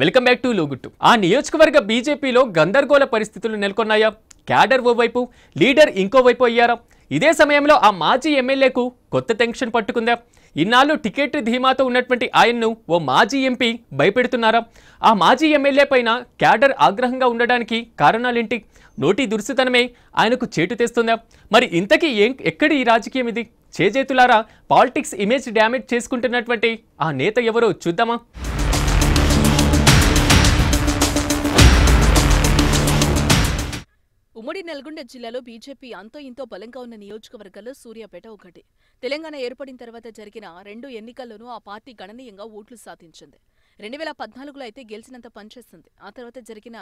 welcome back to లోగుట్టు ఆ నియోజకవర్గ బీజేపీలో గందరగోళ పరిస్థితులు నెలకొన్నాయా క్యాడర్ ఓవైపు లీడర్ ఇంకోవైపు అయ్యారా ఇదే సమయంలో ఆ మాజీ ఎమ్మెల్యేకు కొత్త టెన్షన్ పట్టుకుందా ఇన్నాళ్ళు టికెట్ ధీమాతో ఉన్నటువంటి ఆయన్ను ఓ మాజీ ఎంపీ భయపెడుతున్నారా ఆ మాజీ ఎమ్మెల్యే పైన క్యాడర్ ఆగ్రహంగా ఉండడానికి కారణాలేంటి నోటి దురుసుతనమే ఆయనకు చేటు తెస్తుందా మరి ఇంతకీ ఏం ఎక్కడి ఈ రాజకీయం ఇది చేజేతులారా పాలిటిక్స్ ఇమేజ్ డ్యామేజ్ చేసుకుంటున్నటువంటి ఆ నేత ఎవరో చూద్దామా ఉమ్మడి నల్గొండ జిల్లాలో బీజేపీ అంతో ఇంతో బలంగా ఉన్న నియోజకవర్గాల్లో సూర్యాపేట ఒకటి తెలంగాణ ఏర్పడిన తర్వాత జరిగిన రెండు ఎన్నికల్లోనూ ఆ పార్టీ గణనీయంగా ఓట్లు సాధించింది రెండు వేల పద్నాలుగులో అయితే గెలిచినంత పనిచేస్తుంది ఆ తర్వాత జరిగిన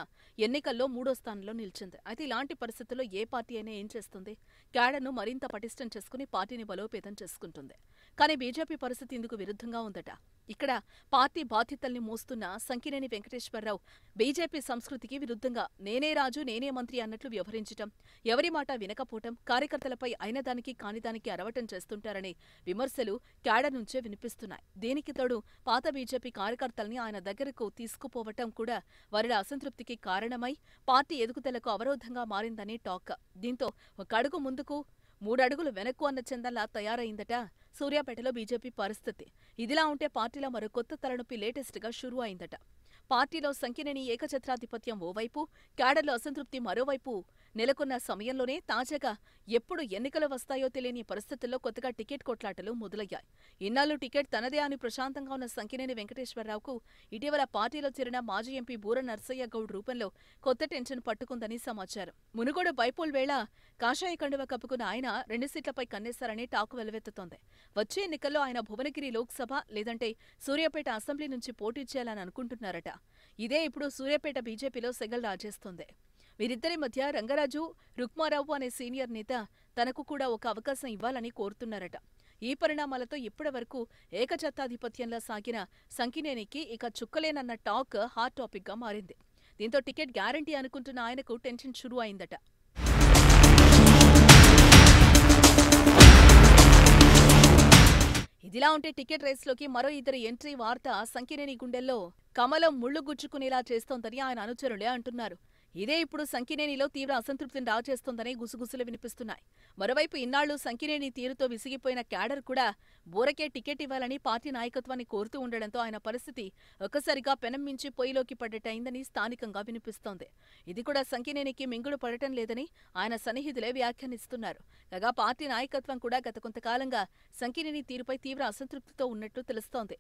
ఎన్నికల్లో మూడో స్థానంలో నిలిచింది అయితే ఇలాంటి పరిస్థితుల్లో ఏ పార్టీ అయినా ఏం చేస్తుంది క్యాడర్ను మరింత పటిష్టం చేసుకుని పార్టీని బలోపేతం చేసుకుంటుంది కానీ బీజేపీ పరిస్థితి ఇందుకు విరుద్ధంగా ఉందట ఇక్కడ పార్టీ బాధ్యతల్ని మోస్తున్న సంకినేని వెంకటేశ్వరరావు బీజేపీ సంస్కృతికి విరుద్ధంగా నేనే రాజు నేనే మంత్రి అన్నట్లు వ్యవహరించటం ఎవరి మాట వినకపోవటం కార్యకర్తలపై అయినదానికి కానిదానికి అరవటం చేస్తుంటారనే విమర్శలు క్యాడర్ నుంచే వినిపిస్తున్నాయి దీనికి తోడు పాత బీజేపీ కార్యకర్తల్ని ఆయన దగ్గరకు తీసుకుపోవటం కూడా వారి అసంతృప్తికి కారణమై పార్టీ ఎదుగుదలకు అవరోధంగా మారిందని టాక్ దీంతో ఒక అడుగు ముందుకు మూడడుగులు వెనక్కు అన్న చందల్లా తయారైందట సూర్యాపేటలో బీజేపీ పరిస్థితి ఇదిలా ఉంటే పార్టీలో మరో కొత్త తలనొప్పి లేటెస్ట్గా షురూ అయిందట పార్టీలో సంఖ్యలేని ఏకఛత్రాధిపత్యం ఓవైపు క్యాడర్లో అసంతృప్తి మరోవైపు నెలకొన్న సమయంలోనే తాజాగా ఎప్పుడు ఎన్నికలు వస్తాయో తెలియని పరిస్థితుల్లో కొత్తగా టికెట్ కొట్లాటలు మొదలయ్యాయి ఇన్నాళ్ళు టికెట్ తనదే అని ప్రశాంతంగా ఉన్న సంకినేని వెంకటేశ్వరరావుకు ఇటీవల పార్టీలో చేరిన మాజీ ఎంపీ బూర నర్సయ్య గౌడ్ రూపంలో కొత్త టెన్షన్ పట్టుకుందని సమాచారం మునుగోడు బైపోల్ వేళ కాషాయ కండువ కప్పుకున్న ఆయన రెండు సీట్లపై కన్నేశారని టాక్ వెలువెత్తుతోంది వచ్చే ఎన్నికల్లో ఆయన భువనగిరి లోక్సభ లేదంటే సూర్యాపేట అసెంబ్లీ నుంచి పోటీ చేయాలని అనుకుంటున్నారట ఇదే ఇప్పుడు సూర్యాపేట బీజేపీలో సెగల్ రాజేస్తోంది వీరిద్దరి మధ్య రంగరాజు రుక్మారావు అనే సీనియర్ నేత తనకు కూడా ఒక అవకాశం ఇవ్వాలని కోరుతున్నారట ఈ పరిణామాలతో ఇప్పటివరకు ఏకచత్తాధిపత్యంలా సాగిన సంకినేనికి ఇక చుక్కలేనన్న టాక్ హాట్ టాపిక్గా మారింది దీంతో టికెట్ గ్యారంటీ అనుకుంటున్న ఆయనకు టెన్షన్ షురూ అయిందట ఇదిలా ఉంటే టికెట్ రేస్లోకి మరో ఇద్దరు ఎంట్రీ వార్త సంకినేని గుండెల్లో కమలం ముళ్ళు గుచ్చుకునేలా చేస్తోందని ఆయన అనుచరులే అంటున్నారు ఇదే ఇప్పుడు సంకినేనిలో తీవ్ర అసంతృప్తిని రాచేస్తోందని గుసగుసలు వినిపిస్తున్నాయి మరోవైపు ఇన్నాళ్లు సంకినేని తీరుతో విసిగిపోయిన క్యాడర్ కూడా బోరకే టికెట్ ఇవ్వాలని పార్టీ నాయకత్వాన్ని కోరుతూ ఉండడంతో ఆయన పరిస్థితి ఒక్కసారిగా మించి పొయ్యిలోకి పడ్డటైందని స్థానికంగా వినిపిస్తోంది ఇది కూడా సంకినేనికి మింగుడు పడటం లేదని ఆయన సన్నిహితులే వ్యాఖ్యానిస్తున్నారు కాగా పార్టీ నాయకత్వం కూడా గత కొంతకాలంగా సంకినేని తీరుపై తీవ్ర అసంతృప్తితో ఉన్నట్లు తెలుస్తోంది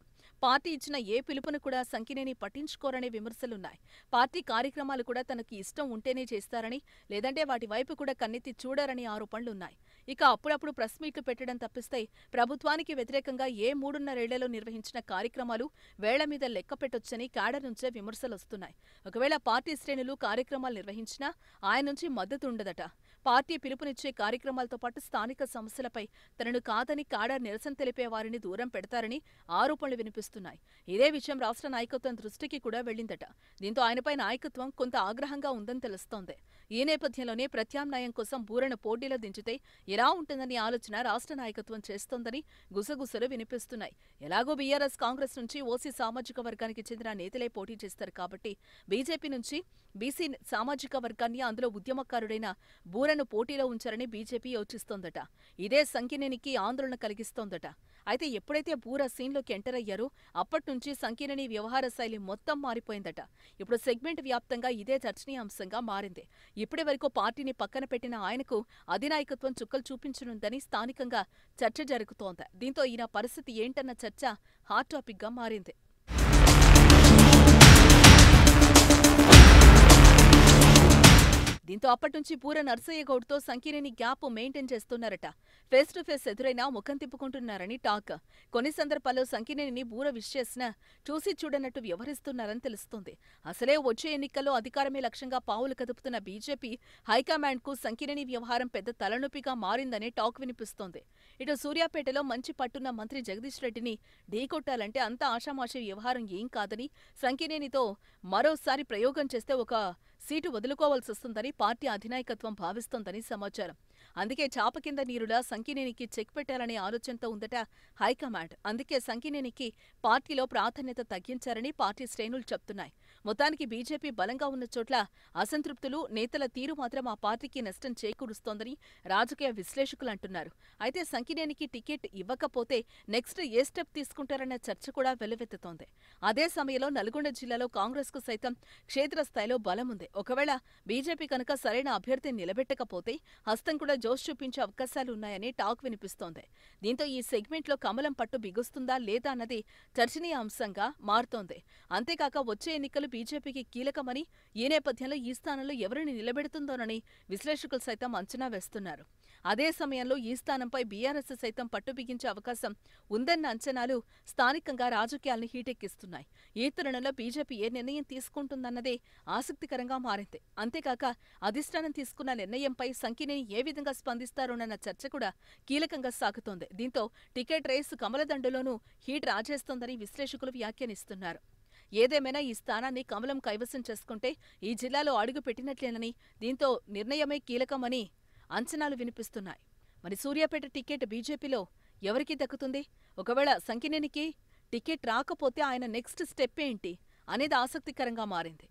పార్టీ ఇచ్చిన ఏ పిలుపును కూడా సంకినేని పట్టించుకోరనే విమర్శలున్నాయి పార్టీ కార్యక్రమాలు కూడా తనకి ఇష్టం ఉంటేనే చేస్తారని లేదంటే వాటి వైపు కూడా కన్నెత్తి చూడరని ఆరోపణలున్నాయి ఇక అప్పుడప్పుడు ప్రెస్ మీట్లు పెట్టడం తప్పిస్తే ప్రభుత్వానికి వ్యతిరేకంగా ఏ మూడున్నరేళ్లలో నిర్వహించిన కార్యక్రమాలు వేళ్ల మీద లెక్క పెట్టొచ్చని క్యాడర్ నుంచే విమర్శలొస్తున్నాయి ఒకవేళ పార్టీ శ్రేణులు కార్యక్రమాలు నిర్వహించినా ఆయన నుంచి మద్దతు ఉండదట పార్టీ పిలుపునిచ్చే కార్యక్రమాలతో పాటు స్థానిక సమస్యలపై తనను కాదని కాడా నిరసన తెలిపే వారిని దూరం పెడతారని ఆరోపణలు వినిపిస్తున్నాయి ఇదే విషయం రాష్ట్ర నాయకత్వం దృష్టికి కూడా వెళ్ళిందట దీంతో ఆయనపై నాయకత్వం కొంత ఆగ్రహంగా ఉందని తెలుస్తోంది ఈ నేపథ్యంలోనే ప్రత్యామ్నాయం కోసం బూరను పోటీలో దించితే ఎలా ఉంటుందనే ఆలోచన రాష్ట్ర నాయకత్వం చేస్తోందని గుసగుసలు వినిపిస్తున్నాయి ఎలాగో బీఆర్ఎస్ కాంగ్రెస్ నుంచి ఓసీ సామాజిక వర్గానికి చెందిన నేతలే పోటీ చేస్తారు కాబట్టి బీజేపీ నుంచి బీసీ సామాజిక వర్గాన్ని అందులో ఉద్యమకారుడైన బూరను పోటీలో ఉంచారని బీజేపీ యోచిస్తోందట ఇదే సంఖ్యనేనికి ఆందోళన కలిగిస్తోందట అయితే ఎప్పుడైతే బూరా సీన్లోకి ఎంటర్ అయ్యారో అప్పటి నుంచి వ్యవహార శైలి మొత్తం మారిపోయిందట ఇప్పుడు సెగ్మెంట్ వ్యాప్తంగా ఇదే చర్చనీయాంశంగా మారింది ఇప్పటి వరకు పార్టీని పక్కన పెట్టిన ఆయనకు అధినాయకత్వం చుక్కలు చూపించనుందని స్థానికంగా చర్చ జరుగుతోంది దీంతో ఈయన పరిస్థితి ఏంటన్న చర్చ హాట్ టాపిక్గా మారింది దీంతో అప్పటినుంచి పూర నర్సయ్య గౌడ్తో సంకీర్ణిని గ్యాప్ మెయింటైన్ చేస్తున్నారట ఫేస్ టు ఫేస్ ఎదురైనా ముఖం తిప్పుకుంటున్నారని టాక్ కొన్ని సందర్భాల్లో సంకీర్ణిని బూర విష్ చేసినా చూసి చూడనట్టు వ్యవహరిస్తున్నారని తెలుస్తుంది అసలే వచ్చే ఎన్నికల్లో అధికారమే లక్ష్యంగా పావులు కదుపుతున్న బీజేపీ హైకమాండ్కు సంకీర్ణి వ్యవహారం పెద్ద తలనొప్పిగా మారిందనే టాక్ వినిపిస్తోంది ఇటు సూర్యాపేటలో మంచి పట్టున్న మంత్రి జగదీష్ రెడ్డిని ఢీకొట్టాలంటే అంత ఆషామాషి వ్యవహారం ఏం కాదని సంకినేనితో మరోసారి ప్రయోగం చేస్తే ఒక సీటు వదులుకోవాల్సి వస్తుందని పార్టీ అధినాయకత్వం భావిస్తోందని సమాచారం అందుకే చాప కింద నీరులా సంకినేనికి చెక్ పెట్టాలనే ఆలోచనతో ఉందట హైకమాండ్ అందుకే సంకినేనికి పార్టీలో ప్రాధాన్యత తగ్గించారని పార్టీ శ్రేణులు చెప్తున్నాయి మొత్తానికి బీజేపీ బలంగా ఉన్న చోట్ల అసంతృప్తులు నేతల తీరు మాత్రం ఆ పార్టీకి నష్టం చేకూరుస్తోందని రాజకీయ విశ్లేషకులు అంటున్నారు అయితే సంకినేనికి టికెట్ ఇవ్వకపోతే నెక్స్ట్ ఏ స్టెప్ తీసుకుంటారన్న చర్చ కూడా వెలువెత్తుతోంది అదే సమయంలో నల్గొండ జిల్లాలో కాంగ్రెస్కు సైతం క్షేత్రస్థాయిలో బలం ఉంది ఒకవేళ బీజేపీ కనుక సరైన అభ్యర్థి నిలబెట్టకపోతే హస్తం కూడా జోష్ చూపించే అవకాశాలు ఉన్నాయని టాక్ వినిపిస్తోంది దీంతో ఈ సెగ్మెంట్లో కమలం పట్టు బిగుస్తుందా లేదా అన్నది చర్చనీయ అంశంగా మారుతోంది అంతేకాక వచ్చే ఎన్నికలు బీజేపీకి కీలకమని ఈ నేపథ్యంలో ఈ స్థానంలో ఎవరిని నిలబెడుతుందోనని విశ్లేషకులు సైతం అంచనా వేస్తున్నారు అదే సమయంలో ఈ స్థానంపై బీఆర్ఎస్ సైతం పట్టు బిగించే అవకాశం ఉందన్న అంచనాలు స్థానికంగా రాజకీయాలను హీటెక్కిస్తున్నాయి ఈ తరుణంలో బీజేపీ ఏ నిర్ణయం తీసుకుంటుందన్నదే ఆసక్తికరంగా మారింది అంతేకాక అధిష్టానం తీసుకున్న నిర్ణయంపై సంఖ్యని ఏ విధంగా స్పందిస్తారోనన్న చర్చ కూడా కీలకంగా సాగుతోంది దీంతో టికెట్ రేసు కమలదండులోనూ హీట్ రాజేస్తోందని విశ్లేషకులు వ్యాఖ్యానిస్తున్నారు ఏదేమైనా ఈ స్థానాన్ని కమలం కైవసం చేసుకుంటే ఈ జిల్లాలో అడుగు పెట్టినట్లేనని దీంతో నిర్ణయమే కీలకమని అంచనాలు వినిపిస్తున్నాయి మరి సూర్యాపేట టికెట్ బీజేపీలో ఎవరికి దక్కుతుంది ఒకవేళ సంకినేనికి టికెట్ రాకపోతే ఆయన నెక్స్ట్ స్టెప్ ఏంటి అనేది ఆసక్తికరంగా మారింది